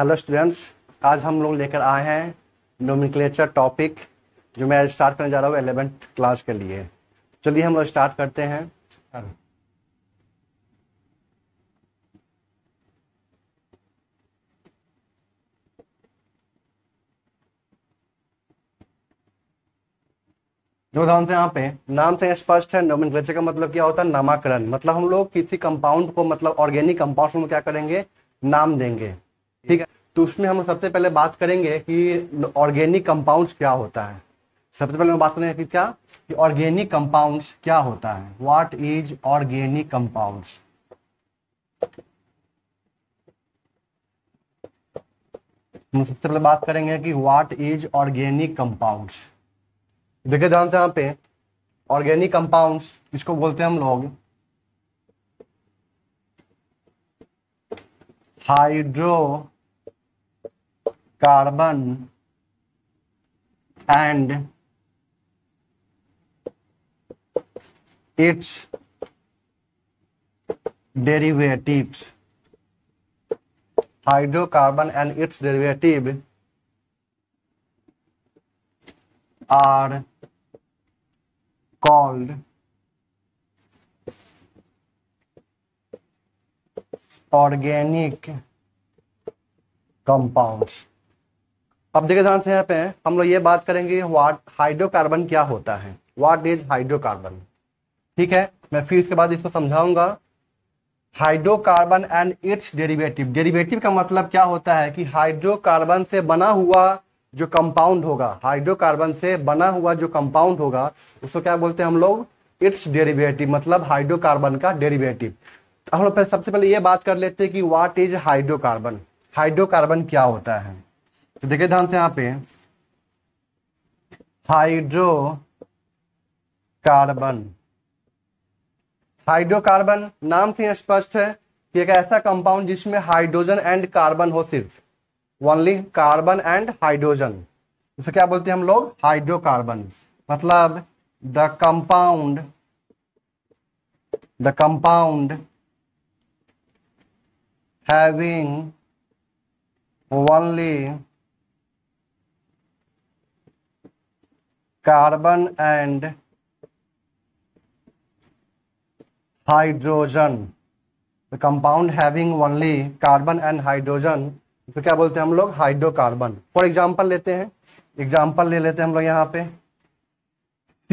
Hello students आज हम लोग लेकर आए हैं नोमिक्लेचर टॉपिक जो मैं स्टार्ट करने जा रहा हूँ एलेवेंथ क्लास के लिए चलिए हम लोग स्टार्ट करते हैं जो उदाहरण से यहाँ पे नाम से स्पष्ट है नोमिन का मतलब क्या होता है नामाकरण मतलब हम लोग किसी कंपाउंड को मतलब ऑर्गेनिक कंपाउंड को क्या करेंगे नाम देंगे ठीक है तो उसमें हम सबसे पहले बात करेंगे कि ऑर्गेनिक कंपाउंड्स क्या होता है सबसे पहले हम बात करेंगे कि क्या कि ऑर्गेनिक कंपाउंड्स क्या होता है व्हाट इज ऑर्गेनिक कंपाउंड्स हम सबसे पहले बात करेंगे कि व्हाट इज ऑर्गेनिक कंपाउंड्स देखिए ध्यान से यहां पे ऑर्गेनिक कंपाउंड्स इसको बोलते हैं हम लोग hydro carbon and its derivatives hydrocarbon and its derivative are called organic compounds अब देखिए ध्यान से यहाँ पे हम लोग ये बात करेंगे वाट हाइड्रोकार्बन क्या होता है वाट इज हाइड्रोकार्बन ठीक है मैं फिर इसके बाद इसको समझाऊंगा hydrocarbon and its derivative derivative का मतलब क्या होता है कि हाइड्रोकार्बन से बना हुआ जो कंपाउंड होगा हाइड्रोकार्बन से बना हुआ जो कंपाउंड होगा उसको क्या बोलते हैं हम लोग इट्स डेरिवेटिव मतलब हाइड्रोकार्बन का डेरिवेटिव हम लोग सबसे पहले ये बात कर लेते हैं कि वाट इज हाइड्रोकार्बन हाइड्रोकार्बन क्या होता है तो देखिए ध्यान से यहां पे हाइड्रो कार्बन हाइड्रोकार्बन नाम से स्पष्ट है कि एक ऐसा कंपाउंड जिसमें हाइड्रोजन एंड कार्बन हो सिर्फ ओनली कार्बन एंड हाइड्रोजन इसे क्या बोलते हैं हम लोग हाइड्रोकार्बन मतलब the compound the compound having only carbon and hydrogen compound having only carbon and hydrogen तो क्या बोलते हैं हम लोग हाइड्रोकार्बन फॉर एग्जाम्पल लेते हैं एग्जाम्पल ले लेते हैं हम लोग यहाँ पे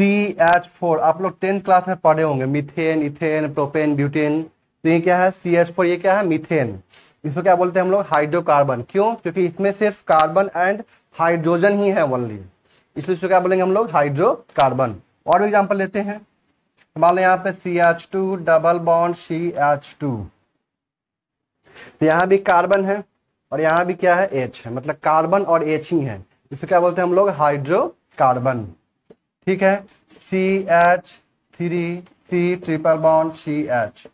सी एच फोर आप लोग टेंथ क्लास में पढ़े होंगे मिथेन इथेन प्रोपेन ब्यूटेन तो ये क्या है सी एच फोर ये क्या है मिथेन इसको क्या बोलते हैं हम लोग हाइड्रोकार्बन क्यों क्योंकि इसमें सिर्फ कार्बन एंड हाइड्रोजन ही है ओनली इसलिए इसको क्या बोलेंगे हम लोग हाइड्रोकार्बन और एग्जाम्पल लेते हैं मान लो यहाँ पे C H two double bond C H two तो यहाँ भी कार्बन है और यहाँ भी क्या है एच है मतलब कार्बन और एच ही है इसको क्या बोलते हैं हम लोग हाइड्रोकार्बन ठीक है C H three C triple bond C H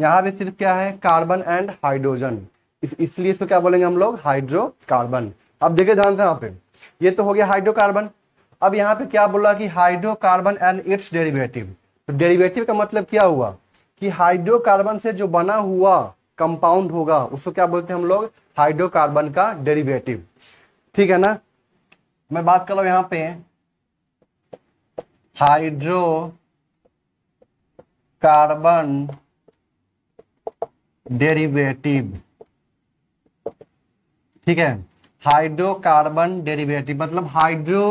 यहाँ भी सिर्फ क्या है कार्बन एंड हाइड्रोजन इस, इसलिए इसको क्या बोलेंगे हम लोग हाइड्रोकार्बन अब देखिए ध्यान से यहाँ पे ये तो हो गया हाइड्रोकार्बन अब यहाँ पे क्या बोला कि हाइड्रोकार्बन एंड इट्स डेरिवेटिव तो डेरिवेटिव का मतलब क्या हुआ कि हाइड्रोकार्बन से जो बना हुआ कंपाउंड होगा उसको क्या बोलते हैं हम लोग हाइड्रोकार्बन का डेरिवेटिव ठीक है ना मैं बात कर रहा हूं यहां पे हाइड्रो कार्बन डेरिवेटिव ठीक है हाइड्रोकार्बन डेरिवेटिव मतलब हाइड्रो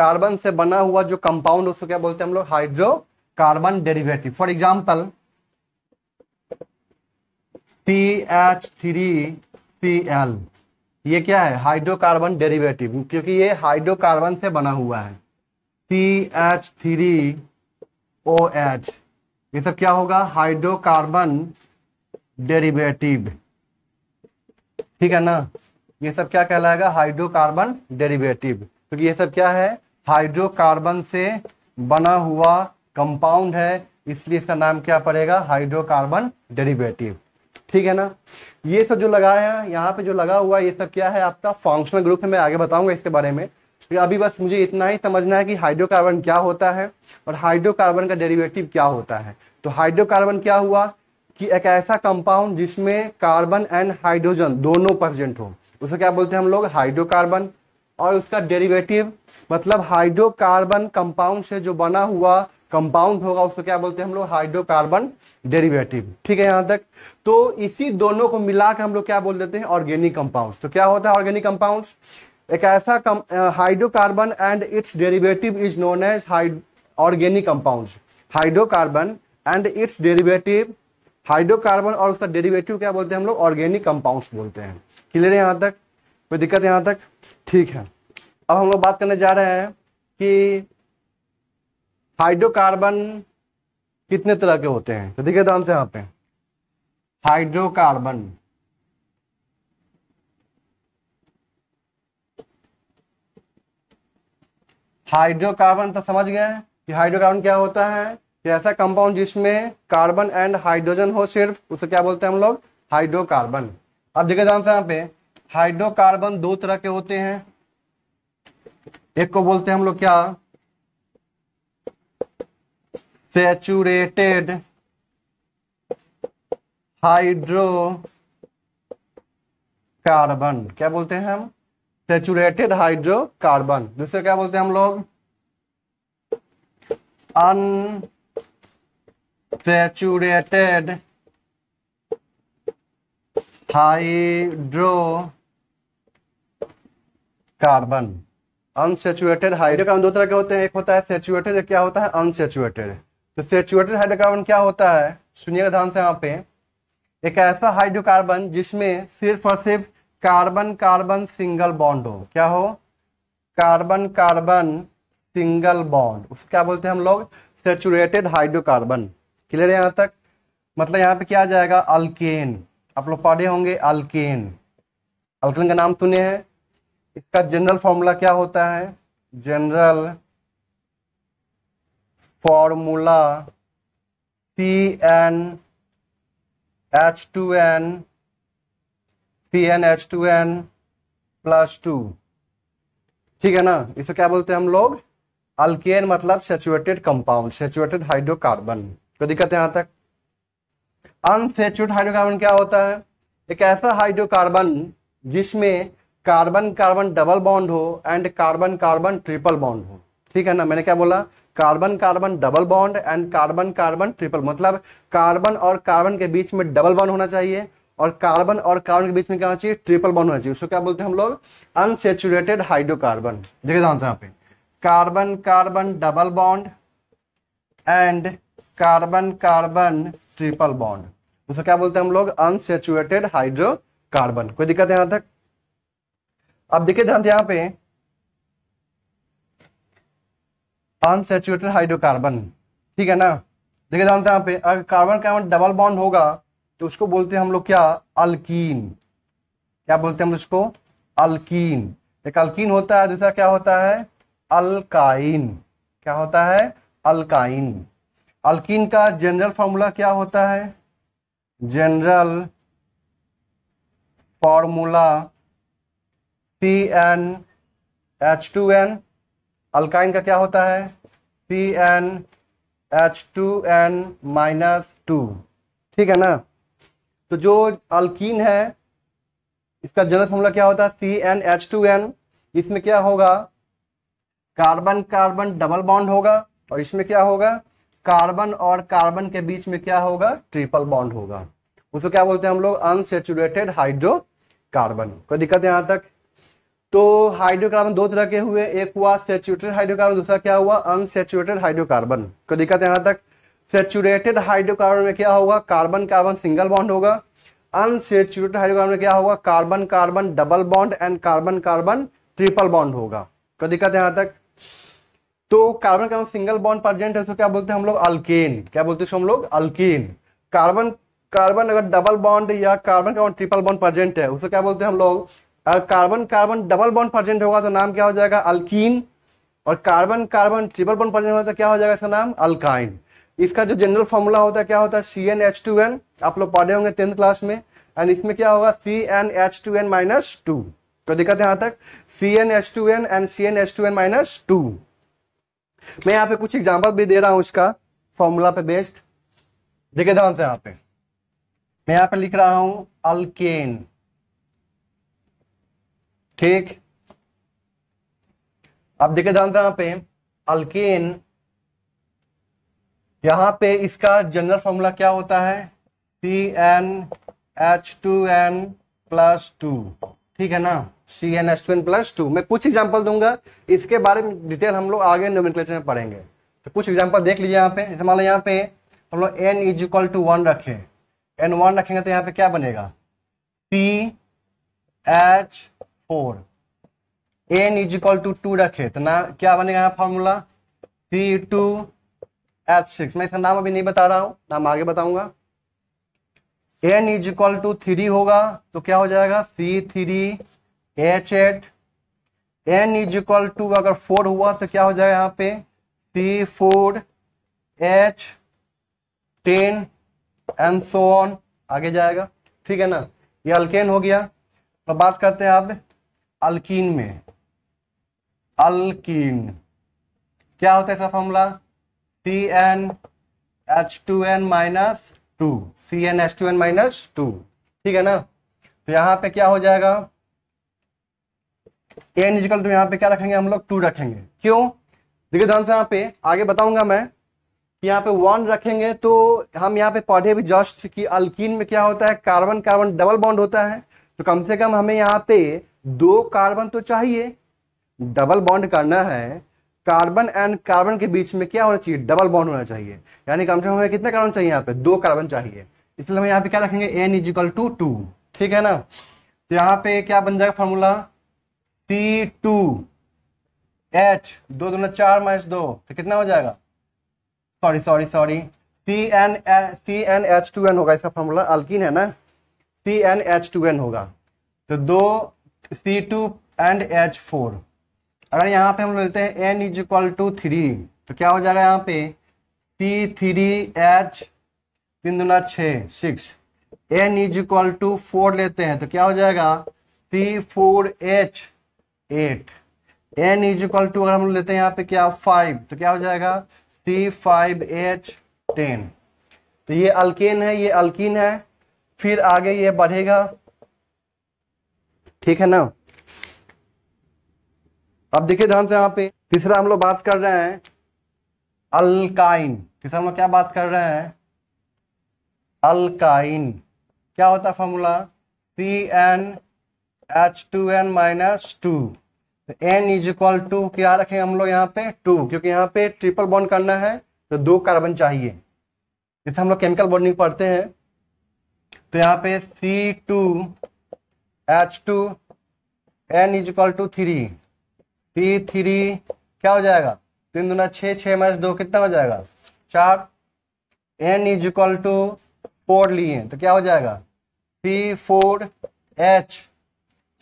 कार्बन से बना हुआ जो कंपाउंड उसको क्या बोलते हैं हम लोग hydrocarbon derivative for example C H three L ये क्या है हाइड्रोकार्बन डेरिवेटिव क्योंकि ये हाइड्रोकार्बन से बना हुआ है C H three O H ये सब क्या होगा हाइड्रोकार्बन डेरिवेटिव ठीक है ना ये सब क्या कहलाएगा हाइड्रोकार्बन डेरिवेटिव क्योंकि ये सब क्या है हाइड्रोकार्बन से बना हुआ कंपाउंड है इसलिए इसका नाम क्या पड़ेगा हाइड्रोकार्बन डेरिवेटिव ठीक है ना ये सब जो लगा है यहाँ पे जो लगा हुआ है ये सब क्या है आपका फंक्शनल ग्रुप है मैं आगे बताऊंगा इसके बारे में तो अभी बस मुझे इतना ही समझना है कि हाइड्रोकार्बन क्या होता है और हाइड्रोकार्बन का डेरिवेटिव क्या होता है तो हाइड्रोकार्बन क्या हुआ कि एक ऐसा कंपाउंड जिसमें कार्बन एंड हाइड्रोजन दोनों प्रजेंट हो उसे क्या बोलते हैं हम लोग हाइड्रोकार्बन और उसका डेरिवेटिव मतलब हाइड्रोकार्बन कंपाउंड से जो बना हुआ कंपाउंड होगा उसको क्या बोलते हैं हम लोग हाइड्रोकार्बन डेरिवेटिव ठीक है यहां तक तो इसी दोनों को मिला के हम लोग क्या बोल देते हैं ऑर्गेनिक कंपाउंड तो क्या होता है ऑर्गेनिक कंपाउंड एक ऐसा hydrocarbon and its derivative is known as organic compound hydrocarbon and its derivative hydrocarbon और उसका डेरिवेटिव क्या बोलते हैं हम लोग ऑर्गेनिक कंपाउंड बोलते हैं क्लियर है यहां तक कोई दिक्कत यहाँ तक ठीक है अब हम लोग बात करने जा रहे हैं कि हाइड्रोकार्बन कितने तरह के होते हैं तो देखिए ध्यान से यहां पे हाइड्रोकार्बन हाइड्रोकार्बन तो समझ गए कि हाइड्रोकार्बन क्या होता है कि ऐसा कंपाउंड जिसमें कार्बन एंड हाइड्रोजन हो सिर्फ उसे क्या बोलते हैं हम लोग हाइड्रोकार्बन अब देखिए ध्यान से यहां पे हाइड्रोकार्बन दो तरह के होते हैं एक को बोलते हैं हम लोग क्या सेचुरेटेड हाइड्रो कार्बन क्या बोलते हैं हम सेचुरेटेड हाइड्रोकार्बन दूसरे क्या बोलते हैं हम लोग unsaturated hydrocarbon unsaturated hydrocarbon दो तरह के होते हैं एक होता है सेचुएटेड क्या होता है अनसेचुएटेड तो सेचुएटेड हाइड्रोकार्बन क्या होता है सुनिएगा ध्यान से यहाँ पे एक ऐसा हाइड्रोकार्बन जिसमें सिर्फ और सिर्फ कार्बन कार्बन सिंगल बॉन्ड हो क्या हो कार्बन कार्बन सिंगल बॉन्ड उसको क्या बोलते हैं हम लोग सेचुरेटेड हाइड्रोकार्बन क्लियर है यहाँ तक मतलब यहाँ पे क्या आ जाएगा अल्केन आप लोग पढ़े होंगे अल्केन अल्केन का नाम सुने हैं इसका जनरल फॉर्मूला क्या होता है general formula P N H two N P N H two N plus two ठीक है ना इसे क्या बोलते हैं हम लोग अल्केन मतलब सेचुएटेड कंपाउंड सेचुएटेड हाइड्रोकार्बन कोई दिक्कत यहां तक अनसेचुएट हाइड्रोकार्बन क्या होता है एक ऐसा हाइड्रोकार्बन जिसमें कार्बन कार्बन डबल बॉन्ड हो and carbon carbon triple bond हो ठीक है ना मैंने क्या बोला carbon carbon double bond and carbon carbon triple मतलब कार्बन और कार्बन के बीच में डबल बॉन्ड होना चाहिए और कार्बन और कार्बन के बीच में क्या होना चाहिए ट्रिपल बॉन्ड होना चाहिए उसको क्या बोलते हैं हम लोग अनसेचुरेटेड हाइड्रोकार्बन देखिए ध्यान से यहाँ पे carbon carbon double bond and carbon carbon triple bond उसको क्या बोलते हैं हम लोग अनसेचुरेटेड हाइड्रोकार्बन कोई दिक्कत यहाँ तक अब देखिए ध्यान यहां पे अनसेचुरेटेड हाइड्रोकार्बन ठीक है ना देखिए ध्यान यहां पे अगर कार्बन कार्बन डबल बॉन्ड होगा तो उसको बोलते हैं हम लोग क्या अल्कीन क्या बोलते हैं हम उसको अल्कीन एक अल्कीन होता है दूसरा क्या होता है अलकाइन क्या होता है अलकाइन अल्कीन का जनरल फार्मूला क्या होता है general formula P N H two N alkyne का क्या होता है P N H two N minus two ठीक है ना तो जो अल्कीन है इसका जनरल फॉर्मूला क्या होता है C N H two N इसमें क्या होगा कार्बन कार्बन डबल बॉन्ड होगा और इसमें क्या होगा कार्बन और कार्बन के बीच में क्या होगा ट्रिपल बॉन्ड होगा उसको क्या बोलते हैं हम लोग अनसेचुरेटेड हाइड्रोकार्बन कोई दिक्कत यहां तक तो हाइड्रोकार्बन दो तरह के हुए एक हुआ सेचुरेटेड हाइड्रोकार्बन दूसरा क्या हुआ अनसेचुरेटेड हाइड्रोकार्बन को दिक्कत यहां तक सेचुरेटेड हाइड्रोकार्बन में क्या होगा कार्बन कार्बन सिंगल बॉन्ड होगा अनसेचुरेटेड हाइड्रोकार्बन में क्या होगा carbon carbon double bond and carbon carbon triple bond होगा को दिक्कत यहां तक तो carbon carbon single bond present है तो क्या बोलते हैं हम लोग अल्केन क्या बोलते हैं हम लोग अल्केन कार्बन कार्बन अगर डबल बॉन्ड या carbon carbon triple bond present है उसको क्या बोलते हैं हम लोग अगर carbon carbon double bond present होगा तो नाम क्या हो जाएगा अल्कीन और carbon carbon triple bond present होगा तो क्या हो जाएगा इसका नाम अल्काइन इसका जो जनरल फॉर्मूला होता है क्या होता है C N H two N आप लोग पढ़े होंगे टेंथ क्लास में एंड इसमें क्या होगा C N H two N minus two तो दिक्कत है यहां तक C N H two N and C N H two N minus two मैं यहाँ पे कुछ एग्जाम्पल भी दे रहा हूं इसका फॉर्मूला पे बेस्ड देखे ध्यान से यहाँ पे मैं यहाँ पे लिख रहा हूं अल्केन ठीक अब देखे जानते हैं यहां पे अल्केन यहां पे इसका जनरल फॉर्मूला क्या होता है C N H two N plus two ठीक है ना C N H two N plus two मैं कुछ एग्जाम्पल दूंगा इसके बारे में डिटेल हम लोग आगे नोमिक्लेचर में पढ़ेंगे तो कुछ एग्जाम्पल देख लीजिए यहाँ पे जैसे मान लो यहाँ पे हम लोग N is equal to one रखें एन वन रखेंगे तो यहाँ पे क्या बनेगा C H four N is equal to two रखे तो ना क्या बनेगा यहाँ formula P two H six मैं इसका नाम अभी नहीं बता रहा हूँ नाम आगे बताऊंगा N is equal to three होगा तो क्या हो जाएगा C three H eight N is equal to अगर फोर हुआ तो क्या हो जाएगा यहाँ पे C four H ten and so on आगे जाएगा ठीक है ना ये अल्केन हो गया तो बात करते हैं अब अल्किन में अल्किन क्या होता है ऐसा formula C N H two N minus two C N H two N minus two ठीक है ना तो यहां पे क्या हो जाएगा एन इजिकल टू यहाँ पे क्या रखेंगे हम लोग टू रखेंगे क्यों देखिए ध्यान से यहां पे आगे बताऊंगा मैं कि यहाँ पे वन रखेंगे तो हम यहाँ पे पढ़े भी जस्ट कि अल्किन में क्या होता है कार्बन कार्बन डबल बॉन्ड होता है तो कम से कम हमें यहाँ पे दो कार्बन तो चाहिए डबल बॉन्ड करना है कार्बन एंड कार्बन के बीच में क्या होना चाहिए डबल बॉन्ड होना चाहिए यानी कम से कम हमें कितने कार्बन चाहिए यहाँ पे दो कार्बन चाहिए इसलिए हम यहाँ पे क्या रखेंगे N is equal to two ठीक है ना तो यहाँ पे क्या बन जाएगा फॉर्मूला सी टू एच दो दो चार माइनस दो तो कितना हो जाएगा sorry sorry sorry C N C N H two N होगा इसका फॉर्मूला अल्किन है ना C N H two N होगा तो दो C two and H four अगर यहाँ पे हम लेते हैं N is equal to three तो क्या हो जाएगा यहाँ पे सी थ्री एच तीन दुना छ six N is equal to four लेते हैं तो क्या हो जाएगा C four H eight N is equal to अगर हम लेते हैं यहाँ पे क्या फाइव तो क्या हो जाएगा सी फाइव एच टेन तो ये अल्किन है ये अल्किन है फिर आगे ये बढ़ेगा ठीक है ना अब देखिए ध्यान से यहाँ पे तीसरा हम लोग बात कर रहे हैं अलकाइन तीसरा हम लोग क्या बात कर रहे हैं अलकाइन क्या होता है formula P N H two N minus two N is equal to क्या रखें हम लोग यहाँ पे टू क्योंकि यहाँ पे ट्रिपल बॉन्ड करना है तो दो कार्बन चाहिए जैसे हम लोग केमिकल बॉन्डिंग पढ़ते हैं तो यहाँ पे C two H two N is equal to three P three क्या हो जाएगा तीन दुना छः छः माइनस दो कितना हो जाएगा चार N is equal to four लिए तो क्या हो जाएगा पी फोर एच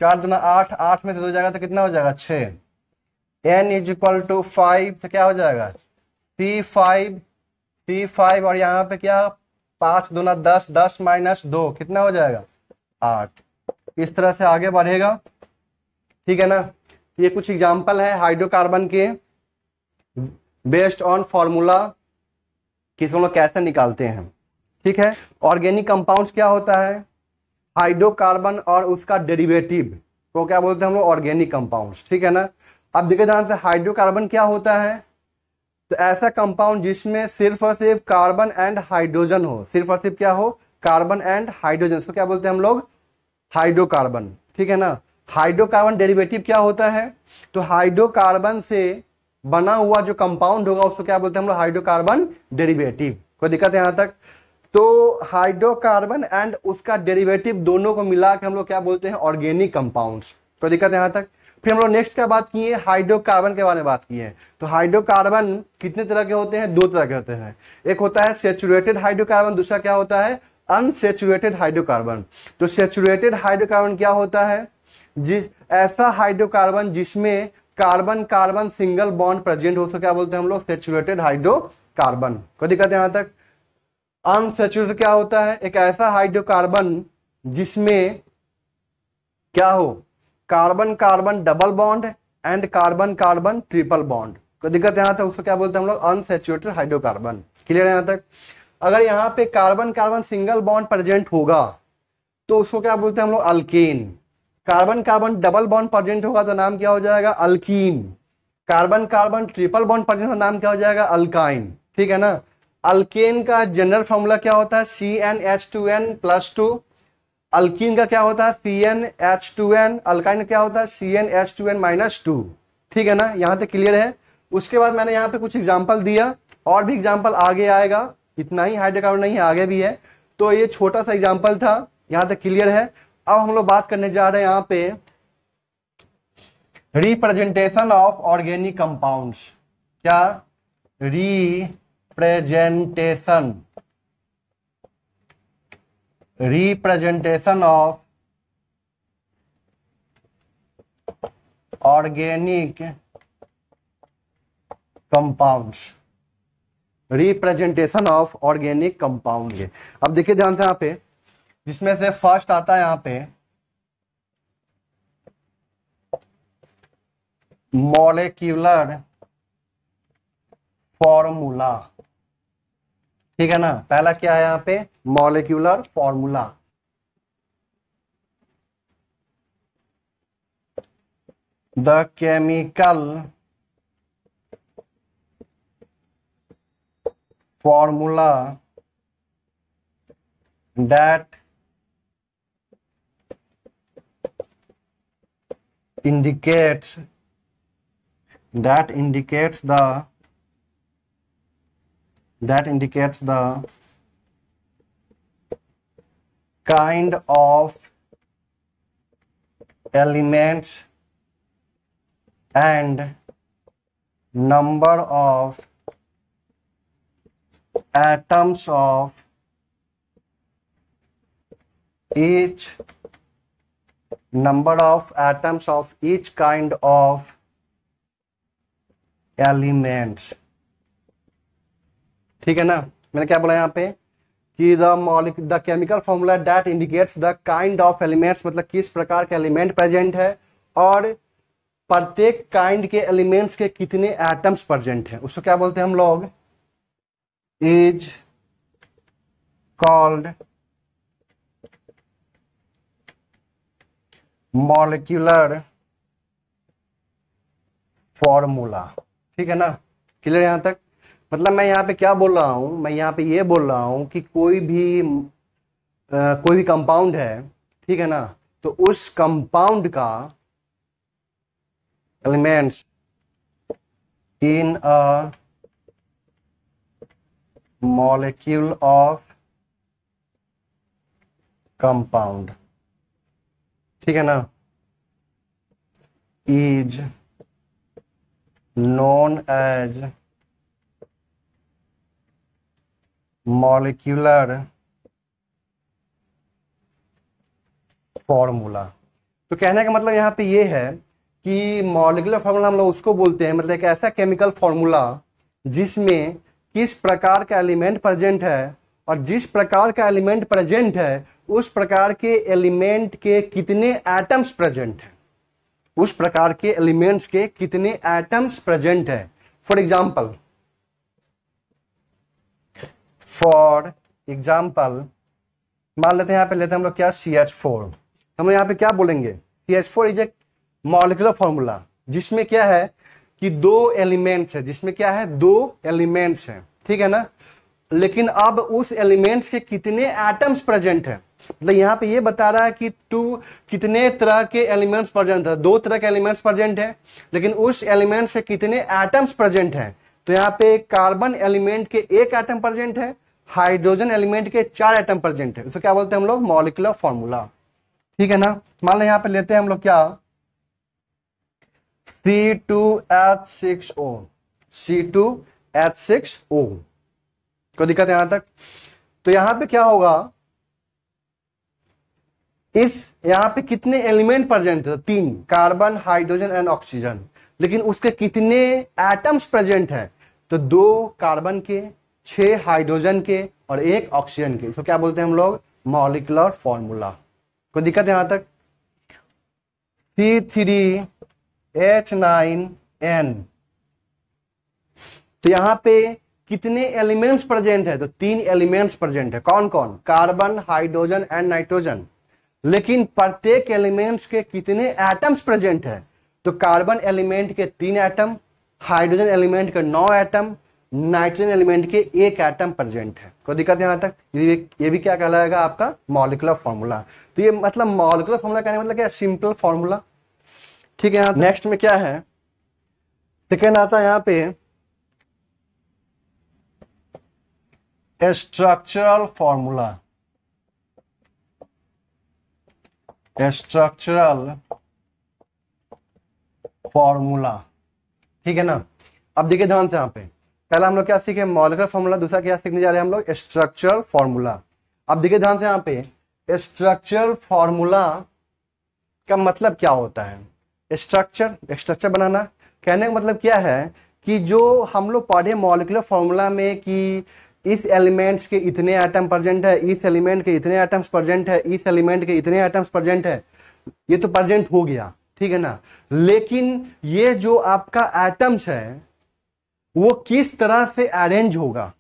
चार दुना आठ आठ में से दो जाएगा तो कितना हो जाएगा छः N is equal to five तो क्या हो जाएगा पी फाइव पी फाइव और यहाँ पे क्या पाँच दुना दस दस माइनस दो कितना हो जाएगा आठ इस तरह से आगे बढ़ेगा ठीक है ना ये कुछ एग्जाम्पल है हाइड्रोकार्बन के बेस्ड ऑन फॉर्मूला किस लोग कैसे निकालते हैं ठीक है ऑर्गेनिक कंपाउंड्स क्या होता है हाइड्रोकार्बन और उसका डेरिवेटिव को तो क्या बोलते हैं हम लोग ऑर्गेनिक कंपाउंड्स ठीक है ना अब देखिए ध्यान से हाइड्रोकार्बन क्या होता है तो ऐसा कंपाउंड जिसमें सिर्फ और सिर्फ कार्बन एंड हाइड्रोजन हो सिर्फ और सिर्फ क्या हो कार्बन एंड हाइड्रोजन क्या बोलते हैं हम लोग हाइड्रोकार्बन ठीक है ना हाइड्रोकार्बन डेरिवेटिव क्या होता है तो हाइड्रोकार्बन से बना हुआ जो कंपाउंड होगा उसको क्या बोलते हैं हम लोग हाइड्रोकार्बन डेरिवेटिव कोई दिक्कत है यहाँ तक तो हाइड्रोकार्बन एंड उसका डेरिवेटिव दोनों को मिला के हम लोग क्या बोलते हैं ऑर्गेनिक कंपाउंड कोई दिक्कत है यहाँ तक फिर हम लोग नेक्स्ट क्या बात किए हाइड्रोकार्बन के बारे में बात की है तो हाइड्रोकार्बन कितने तरह के होते हैं दो तरह के होते हैं एक होता है सेचुरेटेड हाइड्रोकार्बन दूसरा क्या होता है अनसेचुरेटेड हाइड्रोकार्बन तो सेचुरेटेड हाइड्रोकार्बन क्या होता है जिस ऐसा हाइड्रोकार्बन जिसमें carbon carbon single bond present हो तो क्या बोलते हैं हम लोग सेचुरेटेड हाइड्रोकार्बन को दिक्कत यहां तक अनसेचुरेट क्या होता है एक ऐसा हाइड्रोकार्बन जिसमें क्या हो carbon carbon double bond and carbon carbon triple bond को दिक्कत यहां तक उसको क्या बोलते हैं हम लोग अनसेचुरेटेड हाइड्रोकार्बन क्लियर है यहां तक अगर यहाँ पे carbon carbon single bond present होगा तो उसको क्या बोलते हैं हम लोग alkane carbon carbon double bond present होगा तो नाम क्या हो जाएगा alkene carbon carbon triple bond present होगा नाम क्या हो जाएगा अल्काइन ठीक है ना अल्केन का जनरल फॉर्मूला क्या होता है C N H two N plus two alkene का क्या होता है C N H two N alkyne का क्या होता है C N H two N minus two ठीक है ना यहाँ तक क्लियर है उसके बाद मैंने यहाँ पे कुछ एग्जाम्पल दिया और भी एग्जाम्पल आगे आएगा इतना ही हाइड्रोकार्बन नहीं है आगे भी है तो ये छोटा सा एग्जाम्पल था यहाँ तक क्लियर है अब हम लोग बात करने जा रहे हैं यहाँ पे रिप्रेजेंटेशन ऑफ ऑर्गेनिक कंपाउंड्स क्या representation representation of organic compounds representation of organic compound ये अब देखिए ध्यान से यहां पे जिसमें से फर्स्ट आता है यहां पे मॉलिक्यूलर फॉर्मूला ठीक है ना पहला क्या है यहां पे molecular formula the chemical formula that indicates that indicates the that indicates the kind of elements and number of atoms uh, of each number of atoms uh, of each kind of elements ठीक है ना मैंने क्या बोला यहाँ पे कि the मॉलिक the chemical formula that indicates the kind of elements मतलब किस प्रकार के एलिमेंट प्रेजेंट है और प्रत्येक काइंड के एलिमेंट्स के कितने एटम्स प्रेजेंट है उसको क्या बोलते हैं हम लोग is called मॉलिक्यूलर फॉर्मूला ठीक है ना क्लियर यहां तक मतलब मैं यहाँ पे क्या बोल रहा हूं मैं यहाँ पे ये बोल रहा हूं कि कोई भी आ, कोई भी कंपाउंड है ठीक है ना तो उस कंपाउंड का elements in a molecule of compound ठीक है ना is known as molecular formula तो कहने का मतलब यहां पे ये है कि मॉलिक्यूलर फॉर्मूला हम लोग उसको बोलते हैं मतलब एक ऐसा केमिकल फॉर्मूला जिसमें किस प्रकार का एलिमेंट प्रेजेंट है और जिस प्रकार का एलिमेंट प्रेजेंट है उस प्रकार के एलिमेंट के कितने एटम्स प्रेजेंट हैं उस प्रकार के एलिमेंट्स के कितने एटम्स प्रेजेंट हैं फॉर एग्जाम्पल फॉर एग्जाम्पल मान लेते हैं यहाँ पे लेते हैं हम लोग क्या सी एच फोर हम लोग यहाँ पे क्या बोलेंगे C H four is a molecular formula जिसमें क्या है कि दो एलिमेंट्स है जिसमें क्या है दो एलिमेंट्स है ठीक है ना लेकिन अब उस एलिमेंट्स के कितने एटम्स प्रेजेंट है मतलब यहाँ पे ये बता रहा है कि टू कितने तरह के एलिमेंट्स प्रेजेंट है दो तरह के एलिमेंट्स प्रेजेंट है लेकिन उस एलिमेंट से कितने एटम्स प्रेजेंट है तो यहाँ पे कार्बन एलिमेंट के एक एटम प्रेजेंट है हाइड्रोजन एलिमेंट के चार एटम प्रेजेंट है इसको क्या बोलते हैं हम लोग मॉलिकुलर फॉर्मूला ठीक है ना मान लो यहाँ पे लेते हैं हम लोग क्या C two H six O C two H six O कोई दिक्कत यहां तक तो यहां पे क्या होगा इस यहां पे कितने एलिमेंट प्रेजेंट है तीन कार्बन हाइड्रोजन एंड ऑक्सीजन लेकिन उसके कितने एटम्स प्रेजेंट है तो दो कार्बन के छह हाइड्रोजन के और एक ऑक्सीजन के इसको क्या बोलते हैं हम लोग मॉलिकुलर फॉर्मूला कोई दिक्कत यहां तक C three H nine N तो यहां पे कितने एलिमेंट्स प्रेजेंट है तो तीन एलिमेंट्स प्रेजेंट है कौन कौन कार्बन हाइड्रोजन एंड नाइट्रोजन लेकिन प्रत्येक एलिमेंट्स के कितने एटम्स प्रेजेंट है तो कार्बन एलिमेंट के तीन एटम हाइड्रोजन एलिमेंट के नौ एटम नाइट्रोजन एलिमेंट के एक एटम प्रेजेंट है कोई दिक्कत यहां तक ये ये भी क्या कहलाएगा आपका मॉलिकुलर फॉर्मूला तो ये मतलब मॉलिकुलर फॉर्मूला कहने मतलब क्या सिंपल फॉर्मूला ठीक है यहाँ नेक्स्ट में क्या है सेकेंड आता है यहाँ पे स्ट्रक्चरल फॉर्मूला स्ट्रक्चरल फॉर्मूला ठीक है ना अब देखिए ध्यान से यहाँ पे पहला हम लोग क्या सीखे मॉलिकुलर फॉर्मूला दूसरा क्या सीखने जा रहे हैं हम लोग स्ट्रक्चरल फॉर्मूला अब देखिए ध्यान से यहाँ पे स्ट्रक्चरल फॉर्मूला का मतलब क्या होता है स्ट्रक्चर स्ट्रक्चर बनाना कहने का मतलब क्या है कि जो हम लोग पढ़े मॉलिकुलर फॉर्मूला में कि इस एलिमेंट्स के इतने आइटम प्रजेंट है इस एलिमेंट के इतने आइटम्स प्रजेंट है इस एलिमेंट के इतने आइटम्स प्रजेंट है ये तो प्रजेंट हो गया ठीक है ना लेकिन ये जो आपका एटम्स है वो किस तरह से अरेंज होगा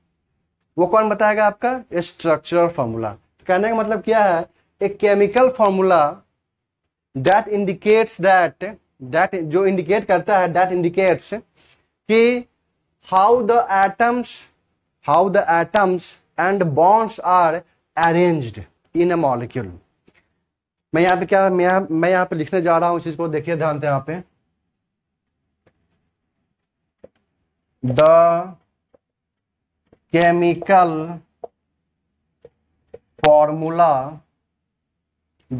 वो कौन बताएगा आपका स्ट्रक्चरल फॉर्मूला कहने का मतलब क्या है एक chemical formula that indicates that that जो इंडिकेट करता है दैट इंडिकेट्स कि how the atoms how the atoms and bonds are arranged in a molecule मैं यहाँ पे क्या मैं यहाँ मैं यहाँ पे लिखने जा रहा हूँ इस चीज को देखिए ध्यान से यहाँ पे the chemical formula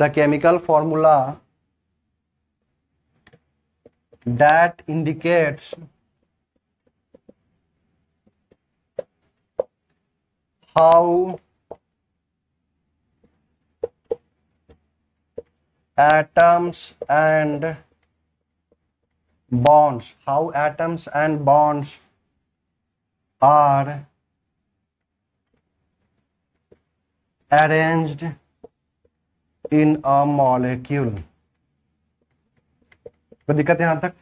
the chemical formula that indicates how atoms and bonds how atoms and bonds are arranged in a molecule तो दिक्कत यहां तक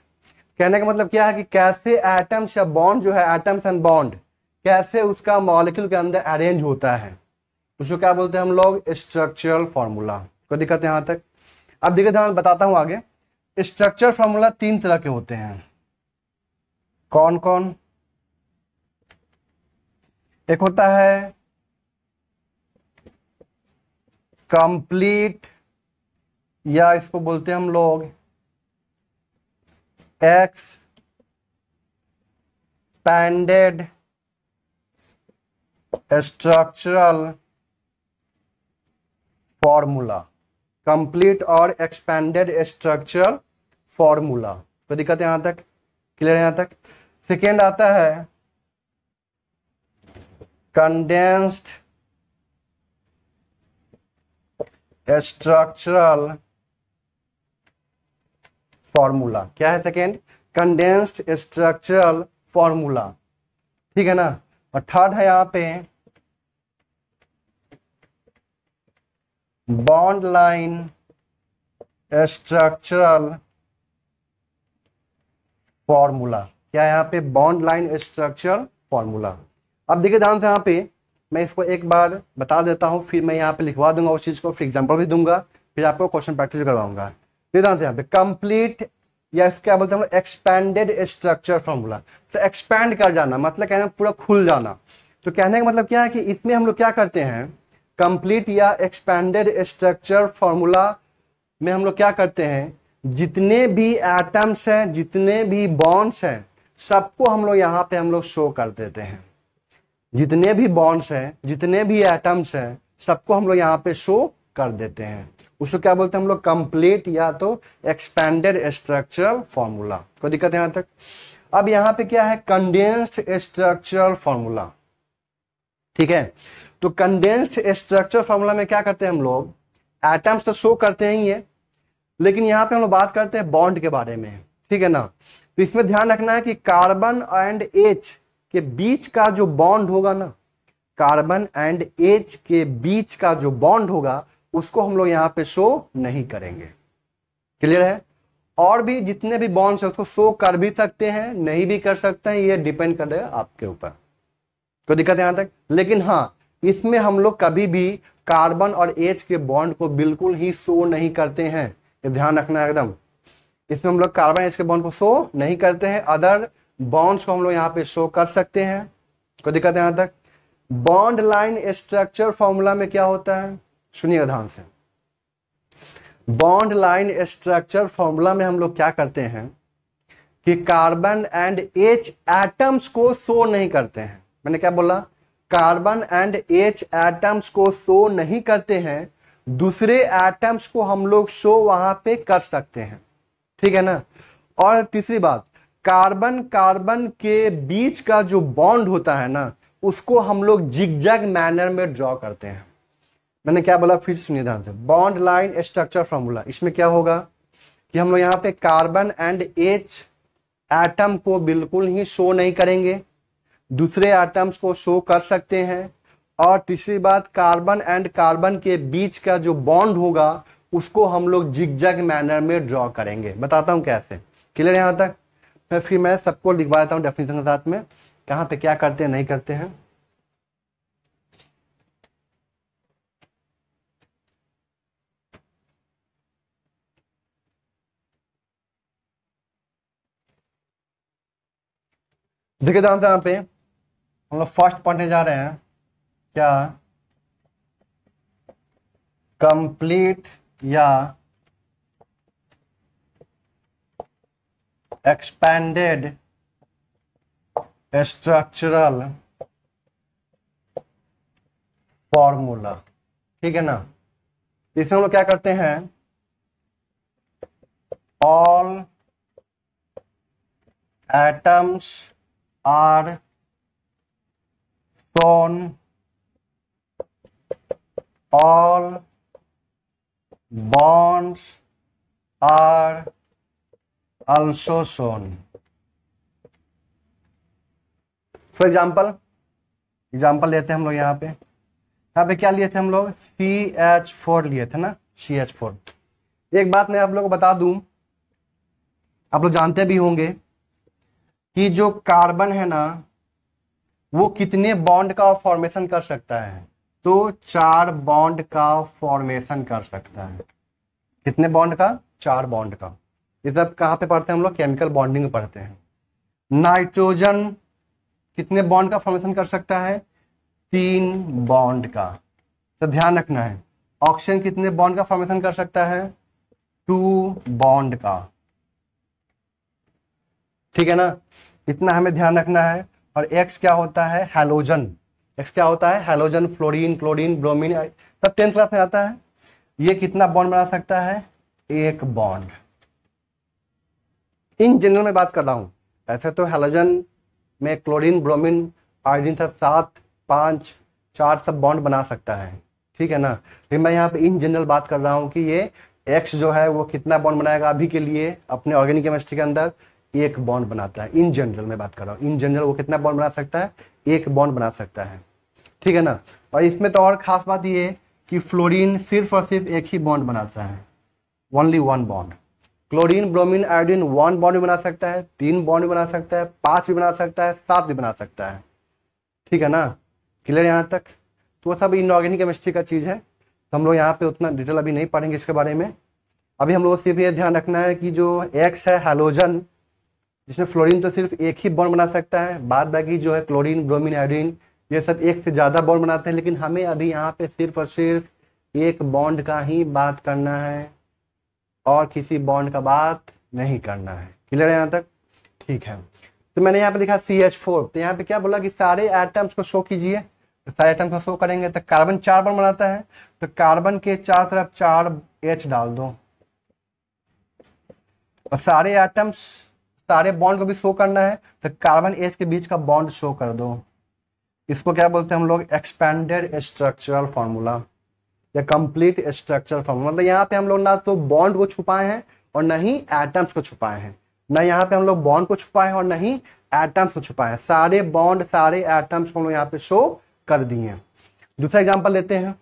कहने का मतलब क्या है कि कैसे एटम्स या बॉन्ड जो है एटम्स एंड बॉन्ड कैसे उसका मॉलिक्यूल के अंदर अरेंज होता है उसको क्या बोलते हैं हम लोग स्ट्रक्चरल फार्मूला कोई दिक्कत यहां तक अब दिक्कत यहां बताता हूं आगे स्ट्रक्चर फार्मूला तीन तरह के होते हैं कौन कौन एक होता है कंप्लीट या इसको बोलते हैं हम लोग एक्सपैंडेड स्ट्रक्चरल फॉर्मूला कंप्लीट और एक्सपैंडेड स्ट्रक्चरल फॉर्मूला तो दिक्कत यहां तक क्लियर यहां तक सेकेंड आता है कंडेंस्ड स्ट्रक्चरल फॉर्मूला क्या है सेकेंड कंडेंस्ड स्ट्रक्चरल फॉर्मूला ठीक है ना और थर्ड है यहां पे बॉन्ड लाइन स्ट्रक्चरल फॉर्मूला क्या यहां पे बॉन्ड लाइन स्ट्रक्चरल फॉर्मूला अब देखिए ध्यान से यहां पे मैं इसको एक बार बता देता हूं फिर मैं यहां पे लिखवा दूंगा उस चीज़ को फिर एग्जाम्पल भी दूंगा फिर आपको क्वेश्चन प्रैक्टिस करवाऊंगा जानते हैं यहाँ पे कंप्लीट या इसको क्या बोलते हैं हम एक्सपैंडेड स्ट्रक्चर फॉर्मूला तो एक्सपैंड कर जाना मतलब कहना पूरा खुल जाना तो कहने का मतलब क्या है कि इसमें हम लोग क्या करते हैं कंप्लीट या एक्सपैंडेड स्ट्रक्चर फॉर्मूला में हम लोग क्या करते हैं जितने भी एटम्स हैं जितने भी बॉन्ड्स हैं सबको हम लोग यहाँ पे हम लोग शो कर देते हैं जितने भी बॉन्ड्स हैं जितने भी एटम्स हैं सबको हम लोग यहाँ पे शो कर देते हैं उसको क्या बोलते हैं हम लोग कंप्लीट या तो एक्सपैंडेड स्ट्रक्चरल फॉर्मूला कोई दिक्कत यहां तक अब यहाँ पे क्या है कंडेंस्ड स्ट्रक्चरल फॉर्मूला ठीक है तो कंडेंस्ड स्ट्रक्चर फॉर्मूला में क्या करते हैं हम लोग एटम्स तो शो करते हैं ही है लेकिन यहाँ पे हम लोग बात करते हैं बॉन्ड के बारे में ठीक है ना तो इसमें ध्यान रखना है कि कार्बन एंड एच के बीच का जो बॉन्ड होगा ना कार्बन एंड एच के बीच का जो बॉन्ड होगा उसको हम लोग यहाँ पे शो नहीं करेंगे क्लियर है और भी जितने भी बॉन्ड्स है उसको शो कर भी सकते हैं नहीं भी कर सकते हैं ये डिपेंड कर रहेगा आपके ऊपर कोई दिक्कत यहां तक लेकिन हाँ इसमें हम लोग कभी भी कार्बन और एच के बॉन्ड को बिल्कुल ही शो नहीं करते हैं ये ध्यान रखना है एकदम इसमें हम लोग कार्बन एच के बॉन्ड को शो नहीं करते हैं अदर बॉन्ड्स को हम लोग यहाँ पे शो कर सकते हैं कोई दिक्कत यहां तक बॉन्ड लाइन स्ट्रक्चर फॉर्मूला में क्या होता है सुनिए ध्यान से बॉन्ड लाइन स्ट्रक्चर फॉर्मूला में हम लोग क्या करते हैं कि कार्बन एंड एच एटम्स को शो नहीं करते हैं मैंने क्या बोला कार्बन एंड एच एटम्स को शो नहीं करते हैं दूसरे एटम्स को हम लोग शो वहां पे कर सकते हैं ठीक है ना और तीसरी बात कार्बन कार्बन के बीच का जो बॉन्ड होता है ना उसको हम लोग जिगजैग मैनर में ड्रॉ करते हैं मैंने क्या बोला फिर सुनिए ध्यान से बॉन्ड लाइन स्ट्रक्चर फॉर्मूला इसमें क्या होगा कि हम लोग यहाँ पे कार्बन एंड एच एटम को बिल्कुल ही शो नहीं करेंगे दूसरे एटम्स को शो कर सकते हैं और तीसरी बात कार्बन एंड कार्बन के बीच का जो बॉन्ड होगा उसको हम लोग जग मैनर में ड्रॉ करेंगे बताता हूँ कैसे क्लियर यहाँ तक मैं फिर मैं सबको लिखवा देता हूँ डेफिनेशन के साथ में कहाँ पे क्या करते हैं नहीं करते हैं देखिए ध्यान से यहाँ पे हम लोग फर्स्ट पढ़ने जा रहे हैं क्या कंप्लीट या एक्सपैंडेड स्ट्रक्चरल फॉर्मूला ठीक है ना इसमें हम लोग क्या करते हैं all atoms are shown all bonds are also shown. For example example लेते हैं हम लोग यहाँ पे यहाँ पे क्या लिए थे हम लोग सी एच फोर लिए थे ना सी एच फोर एक बात मैं आप लोग को बता दूं आप लोग जानते भी होंगे कि जो कार्बन है ना वो कितने बॉन्ड का फॉर्मेशन कर सकता है तो चार बॉन्ड का फॉर्मेशन कर सकता है कितने बॉन्ड का चार बॉन्ड का ये सब कहाँ पे पढ़ते हैं हम लोग केमिकल बॉन्डिंग पढ़ते हैं नाइट्रोजन कितने बॉन्ड का फॉर्मेशन कर सकता है तीन बॉन्ड का तो ध्यान रखना है ऑक्सीजन कितने बॉन्ड का फॉर्मेशन कर सकता है टू बॉन्ड का ठीक है ना इतना हमें ध्यान रखना है और एक्स क्या होता है हेलोजन एक्स क्या होता है हेलोजन फ्लोरीन क्लोरीन ब्रोमीन सब टेंथ क्लास में आता है ये कितना बॉन्ड बना सकता है एक बॉन्ड इन जनरल में बात कर रहा हूं ऐसे तो हेलोजन में क्लोरीन ब्रोमीन आयोडीन सब सात पांच चार सब बॉन्ड बना सकता है ठीक है ना लेकिन मैं यहाँ पे इन जनरल बात कर रहा हूँ कि ये एक्स जो है वो कितना बॉन्ड बनाएगा अभी के लिए अपने ऑर्गेनिक केमिस्ट्री के अंदर एक बॉन्ड बनाता है इन जनरल मैं बात कर रहा हूँ इन जनरल वो कितना बॉन्ड बना सकता है एक बॉन्ड बना सकता है ठीक है ना और इसमें तो और खास बात ये कि फ्लोरीन सिर्फ और सिर्फ एक ही बॉन्ड बनाता है only one bond chlorine bromine iodine one bond बना सकता है तीन बॉन्ड भी बना सकता है पांच भी बना सकता है सात भी बना सकता है ठीक है ना क्लियर यहाँ तक तो वो सब इनऑर्गेनिक केमिस्ट्री का चीज़ है तो हम लोग यहाँ पे उतना डिटेल अभी नहीं पढ़ेंगे इसके बारे में अभी हम लोग सिर्फ ये ध्यान रखना है कि जो एक्स है हेलोजन जिसमें फ्लोरीन तो सिर्फ एक ही बॉन्ड बना सकता है बाद बाकी जो है क्लोरीन ब्रोमीन आयोडीन ये सब एक से ज़्यादा बॉन्ड बनाते हैं लेकिन हमें अभी यहाँ पे सिर्फ और सिर्फ एक बॉन्ड का ही बात करना है और किसी बॉन्ड का बात नहीं करना है क्लियर है यहाँ तक ठीक है तो मैंने यहाँ पे लिखा सी एच फोर तो यहाँ पे क्या बोला कि सारे एटम्स को शो कीजिए तो सारे एटम्स को शो करेंगे तो कार्बन चार बॉन्ड बनाता है तो कार्बन के चार तरफ चार एच डाल दो और सारे एटम्स सारे बॉन्ड को भी शो करना है तो कार्बन एच के बीच का बॉन्ड शो कर दो इसको क्या बोलते हैं हम लोग एक्सपेंडेड स्ट्रक्चरल फार्मूला या कंप्लीट स्ट्रक्चरल फार्मूला मतलब यहाँ पे हम लोग ना तो बॉन्ड को छुपाए हैं और ना ही एटम्स को छुपाए हैं ना यहाँ पे हम लोग बॉन्ड को छुपाए हैं और ना ही एटम्स को छुपाए हैं सारे बॉन्ड सारे एटम्स को हम लोग यहाँ पे शो कर दिए दूसरा एग्जाम्पल लेते हैं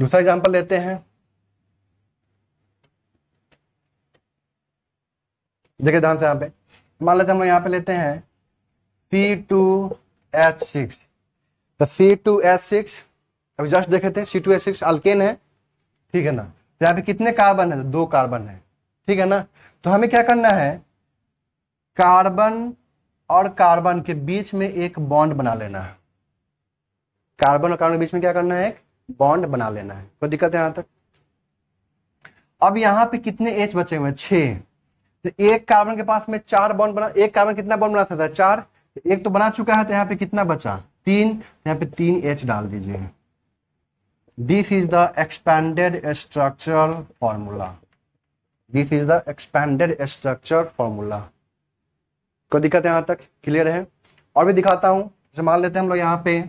दूसरा एग्जाम्पल लेते हैं देखिए ध्यान से यहाँ पे मान लेते हम लोग यहाँ पे लेते हैं सी टू एच सिक्स तो सी टू एच सिक्स अभी जस्ट देखे थे C two H six alkane है ठीक है ना तो यहाँ पे कितने कार्बन है दो कार्बन है ठीक है ना तो हमें क्या करना है कार्बन और कार्बन के बीच में एक बॉन्ड बना लेना है कार्बन और कार्बन के बीच में क्या करना है एक बॉन्ड बना लेना है कोई दिक्कत है यहां तक अब यहाँ पे कितने एच बचे हुए हैं तो एक कार्बन के पास में चार बॉन्ड बना एक कार्बन कितना बॉन्ड बना सकता है चार तो एक तो बना चुका है तो यहाँ पे कितना बचा तीन तो यहाँ पे तीन एच डाल दीजिए this is the expanded structure formula this is the expanded structure formula कोई दिक्कत यहां तक क्लियर है और भी दिखाता हूं जैसे मान लेते हैं हम लोग यहाँ पे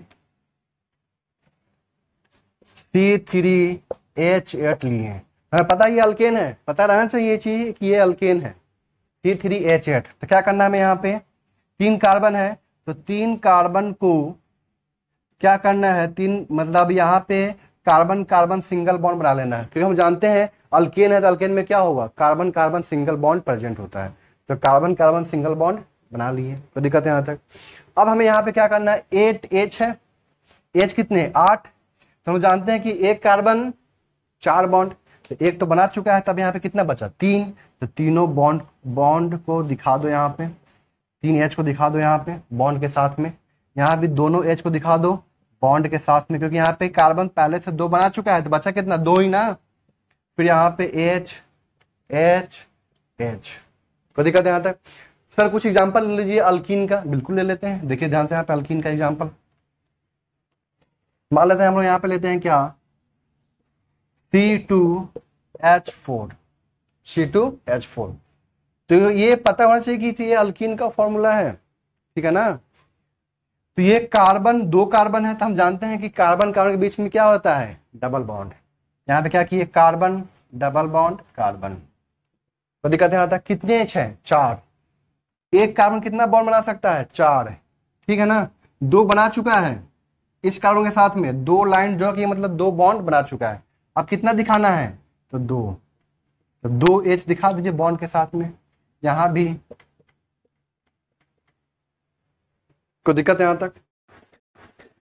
सी थ्री एच एट लिए हमें पता ये अल्केन है पता रहना चाहिए चीज कि ये अल्केन है थ्री एच एट तो क्या करना है यहाँ पे तीन कार्बन है तो तीन कार्बन को क्या करना है तीन मतलब यहाँ पे कार्बन कार्बन सिंगल बॉन्ड बना लेना है क्योंकि हम जानते हैं अल्केन है तो अल्केन में क्या होगा carbon carbon single bond present होता है तो कार्बन कार्बन सिंगल बॉन्ड बना लिए तो दिक्कत है यहाँ तक अब हमें यहाँ पे क्या करना है एट एच है एच कितने आठ तो हम जानते हैं कि एक कार्बन चार बॉन्ड तो एक तो बना चुका है तब यहाँ पे कितना बचा तीन तो तीनों बॉन्ड बॉन्ड को दिखा दो यहाँ पे तीन एच को दिखा दो यहाँ पे बॉन्ड के साथ में यहाँ भी दोनों एच को दिखा दो बॉन्ड के साथ में क्योंकि यहाँ पे कार्बन पहले से दो बना चुका है तो बचा कितना दो ही ना फिर यहाँ पे एच एच एच कोई दिक्कत यहाँ तक सर कुछ एग्जाम्पल ले लीजिए अल्किन का बिल्कुल ले लेते हैं देखिए ध्यान से यहाँ पे अल्किन का एग्जाम्पल मान लेते हैं हम लोग यहाँ पे लेते हैं क्या C two H four four तो ये पता होना चाहिए कि ये अल्किन का फॉर्मूला है ठीक है ना तो ये कार्बन दो कार्बन है तो हम जानते हैं कि कार्बन कार्बन के बीच में क्या होता है डबल बॉन्ड यहाँ पे क्या किए कार्बन डबल बॉन्ड कार्बन तो दिक्कत यहाँ है कितने एच है चार एक कार्बन कितना बॉन्ड बना सकता है चार ठीक है ना दो बना चुका है इस कार्बन के साथ में दो लाइन जो कि मतलब दो बॉन्ड बना चुका है अब कितना दिखाना है तो दो तो दो एच दिखा दीजिए बॉन्ड के साथ में यहां भी कोई दिक्कत है यहां तक